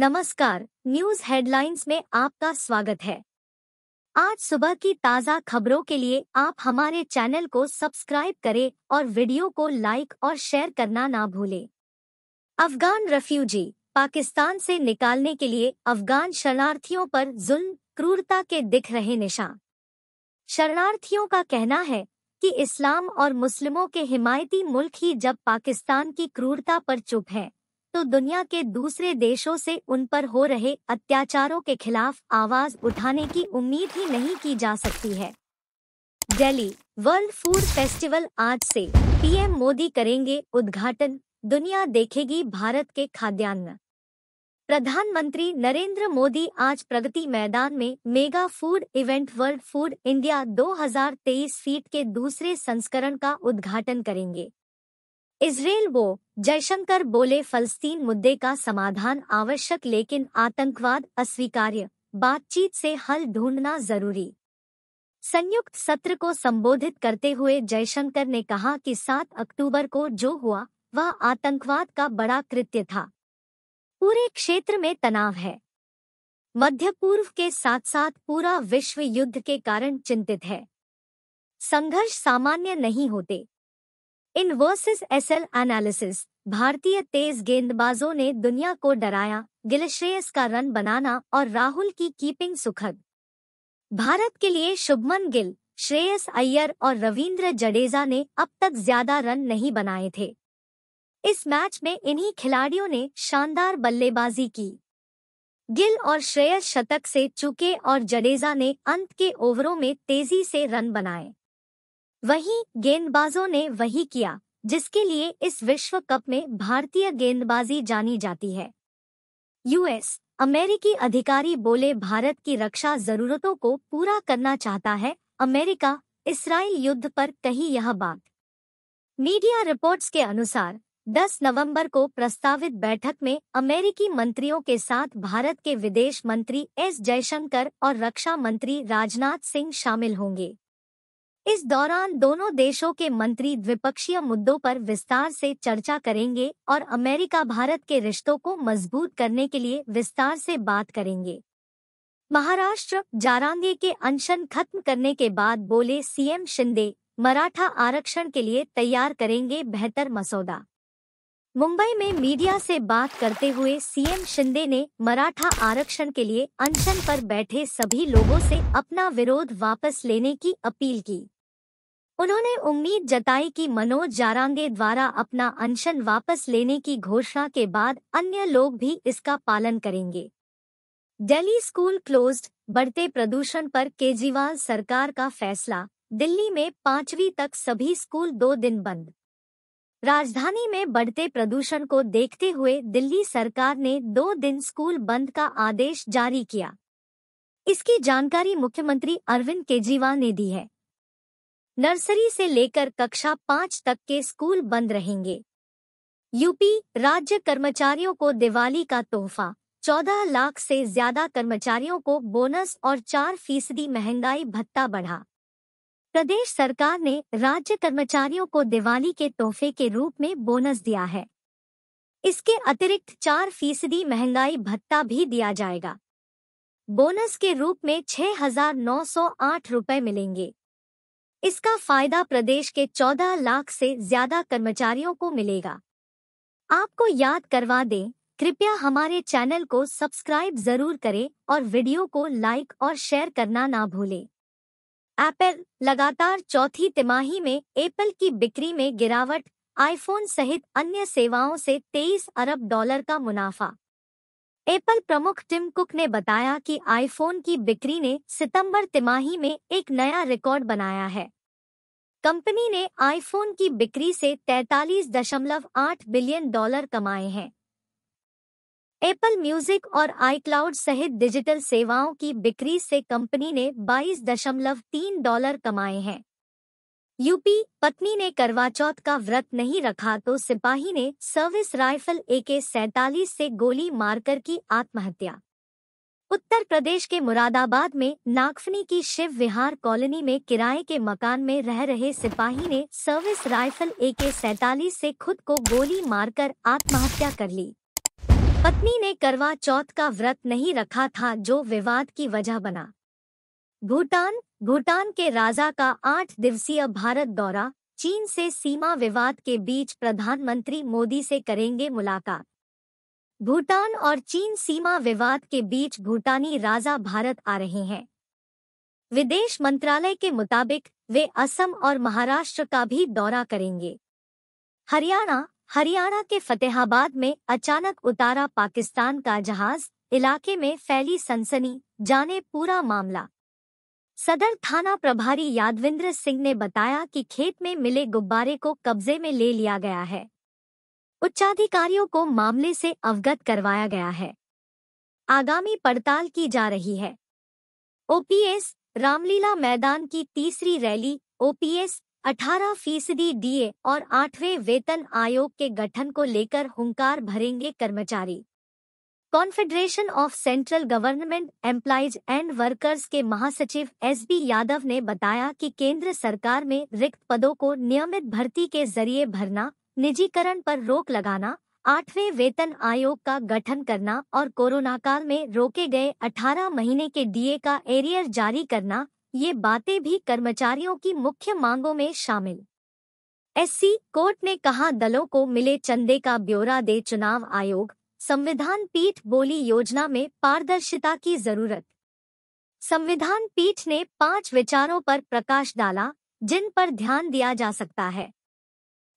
नमस्कार news headlines में आपका स्वागत है आज सुबह की ताज़ा खबरों के लिए आप हमारे चैनल को सब्सक्राइब करें और वीडियो को लाइक और शेयर करना ना भूलें अफगान रेफ्यूजी पाकिस्तान से निकालने के लिए अफगान शरणार्थियों पर जुल्म क्रूरता के दिख रहे निशान शरणार्थियों का कहना है कि इस्लाम और मुस्लिमों के हिमायती मुल्क ही जब पाकिस्तान की क्रूरता पर चुप है तो दुनिया के दूसरे देशों से उन पर हो रहे अत्याचारों के खिलाफ आवाज उठाने की उम्मीद ही नहीं की जा सकती है दिल्ली वर्ल्ड फूड फेस्टिवल आज से पीएम मोदी करेंगे उद्घाटन दुनिया देखेगी भारत के खाद्यान्न प्रधानमंत्री नरेंद्र मोदी आज प्रगति मैदान में mega food event world food India 2023 फीट के दूसरे संस्करण का उद्घाटन करेंगे इसराइल वो जयशंकर बोले फलस्तीन मुद्दे का समाधान आवश्यक लेकिन आतंकवाद अस्वीकार्य बातचीत से हल ढूंढना जरूरी संयुक्त सत्र को संबोधित करते हुए जयशंकर ने कहा कि 7 अक्टूबर को जो हुआ वह आतंकवाद का बड़ा कृत्य था पूरे क्षेत्र में तनाव है मध्य पूर्व के साथ साथ पूरा विश्व युद्ध के कारण चिंतित है संघर्ष सामान्य नहीं होते इन वर्सेस एसएल एनालिसिस भारतीय तेज गेंदबाजों ने दुनिया को डराया गिलश्रेयस का रन बनाना और राहुल की कीपिंग सुखद भारत के लिए शुभमन गिल श्रेयस अय्यर और रविंद्र जडेजा ने अब तक ज्यादा रन नहीं बनाए थे इस मैच में इन्हीं खिलाड़ियों ने शानदार बल्लेबाजी की गिल और श्रेयस शतक से चुके और जडेजा ने अंत के ओवरों में तेजी से रन बनाए वहीं गेंदबाजों ने वही किया जिसके लिए इस विश्व कप में भारतीय गेंदबाजी जानी जाती है यूएस अमेरिकी अधिकारी बोले भारत की रक्षा जरूरतों को पूरा करना चाहता है अमेरिका इसराइल युद्ध पर कही यह बात मीडिया रिपोर्ट्स के अनुसार 10 नवंबर को प्रस्तावित बैठक में अमेरिकी मंत्रियों के साथ भारत के विदेश मंत्री एस जयशंकर और रक्षा मंत्री राजनाथ सिंह शामिल होंगे इस दौरान दोनों देशों के मंत्री द्विपक्षीय मुद्दों पर विस्तार से चर्चा करेंगे और अमेरिका भारत के रिश्तों को मजबूत करने के लिए विस्तार से बात करेंगे महाराष्ट्र जारांगे के अनशन खत्म करने के बाद बोले सीएम शिंदे मराठा आरक्षण के लिए तैयार करेंगे बेहतर मसौदा मुंबई में मीडिया से बात करते हुए सीएम शिंदे ने मराठा आरक्षण के लिए अनशन पर बैठे सभी लोगों से अपना विरोध वापस लेने की अपील की उन्होंने उम्मीद जताई कि मनोज जारांगे द्वारा अपना अनशन वापस लेने की घोषणा के बाद अन्य लोग भी इसका पालन करेंगे दिल्ली स्कूल क्लोज्ड बढ़ते प्रदूषण पर केजरीवाल सरकार का फैसला दिल्ली में पांचवी तक सभी स्कूल दो दिन बंद राजधानी में बढ़ते प्रदूषण को देखते हुए दिल्ली सरकार ने दो दिन स्कूल बंद का आदेश जारी किया इसकी जानकारी मुख्यमंत्री अरविंद केजरीवाल ने दी है नर्सरी से लेकर कक्षा पाँच तक के स्कूल बंद रहेंगे यूपी राज्य कर्मचारियों को दिवाली का तोहफा चौदह लाख से ज्यादा कर्मचारियों को बोनस और चार फीसदी महंगाई भत्ता बढ़ा प्रदेश सरकार ने राज्य कर्मचारियों को दिवाली के तोहफे के रूप में बोनस दिया है इसके अतिरिक्त चार फीसदी महंगाई भत्ता भी दिया जाएगा बोनस के रूप में छह हजार नौ सौ आठ रुपए मिलेंगे इसका फायदा प्रदेश के 14 लाख से ज्यादा कर्मचारियों को मिलेगा आपको याद करवा दें कृपया हमारे चैनल को सब्सक्राइब जरूर करें और वीडियो को लाइक और शेयर करना ना भूलें एप्पल लगातार चौथी तिमाही में एप्पल की बिक्री में गिरावट आईफोन सहित अन्य सेवाओं से 23 अरब डॉलर का मुनाफा एप्पल प्रमुख टिम कुक ने बताया कि आईफोन की बिक्री ने सितंबर तिमाही में एक नया रिकॉर्ड बनाया है कंपनी ने आईफोन की बिक्री से 43.8 बिलियन डॉलर कमाए हैं एप्पल म्यूजिक और आईक्लाउड सहित डिजिटल सेवाओं की बिक्री से कंपनी ने 22.3 डॉलर कमाए हैं यूपी पत्नी ने करवा चौथ का व्रत नहीं रखा तो सिपाही ने सर्विस राइफल ए के सैतालीस से गोली मारकर की आत्महत्या उत्तर प्रदेश के मुरादाबाद में नागफनी की शिव विहार कॉलोनी में किराए के मकान में रह रहे सिपाही ने सर्विस राइफल ए के सैतालीस से खुद को गोली मारकर आत्महत्या कर ली पत्नी ने करवा चौथ का व्रत नहीं रखा था जो विवाद की वजह बना भूटान भूटान के राजा का आठ दिवसीय भारत दौरा चीन से सीमा विवाद के बीच प्रधानमंत्री मोदी से करेंगे मुलाकात भूटान और चीन सीमा विवाद के बीच भूटानी राजा भारत आ रहे हैं विदेश मंत्रालय के मुताबिक वे असम और महाराष्ट्र का भी दौरा करेंगे हरियाणा हरियाणा के फतेहाबाद में अचानक उतारा पाकिस्तान का जहाज इलाके में फैली सनसनी जाने पूरा मामला सदर थाना प्रभारी यादविंद्र सिंह ने बताया कि खेत में मिले गुब्बारे को कब्जे में ले लिया गया है उच्चाधिकारियों को मामले से अवगत करवाया गया है आगामी पड़ताल की जा रही है ओपीएस रामलीला मैदान की तीसरी रैली ओपीएस 18 फीसदी डीए और आठवें वेतन आयोग के गठन को लेकर हुंकार भरेंगे कर्मचारी confederation of central government employees and workers के महासचिव एस बी यादव ने बताया कि केंद्र सरकार में रिक्त पदों को नियमित भर्ती के जरिए भरना निजीकरण पर रोक लगाना आठवें वेतन आयोग का गठन करना और कोरोना काल में रोके गए 18 महीने के डीए का एरियर जारी करना ये बातें भी कर्मचारियों की मुख्य मांगों में शामिल एससी कोर्ट ने कहा दलों को मिले चंदे का ब्यौरा दे चुनाव आयोग संविधान पीठ बोली योजना में पारदर्शिता की जरूरत संविधान पीठ ने पांच विचारों पर प्रकाश डाला जिन पर ध्यान दिया जा सकता है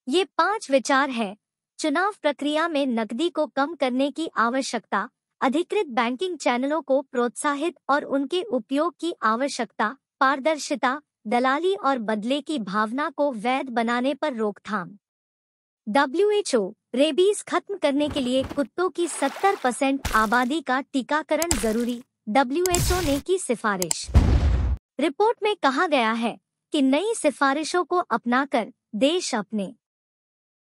ये पांच विचार हैं चुनाव प्रक्रिया में नकदी को कम करने की आवश्यकता अधिकृत बैंकिंग चैनलों को प्रोत्साहित और उनके उपयोग की आवश्यकता पारदर्शिता दलाली और बदले की भावना को वैध बनाने पर रोकथाम डब्ल्यूएचओ रेबीज खत्म करने के लिए कुत्तों की 70 परसेंट आबादी का टीकाकरण जरूरी डब्ल्यूएचओ ने की सिफारिश रिपोर्ट में कहा गया है कि नई सिफारिशों को अपनाकर देश अपने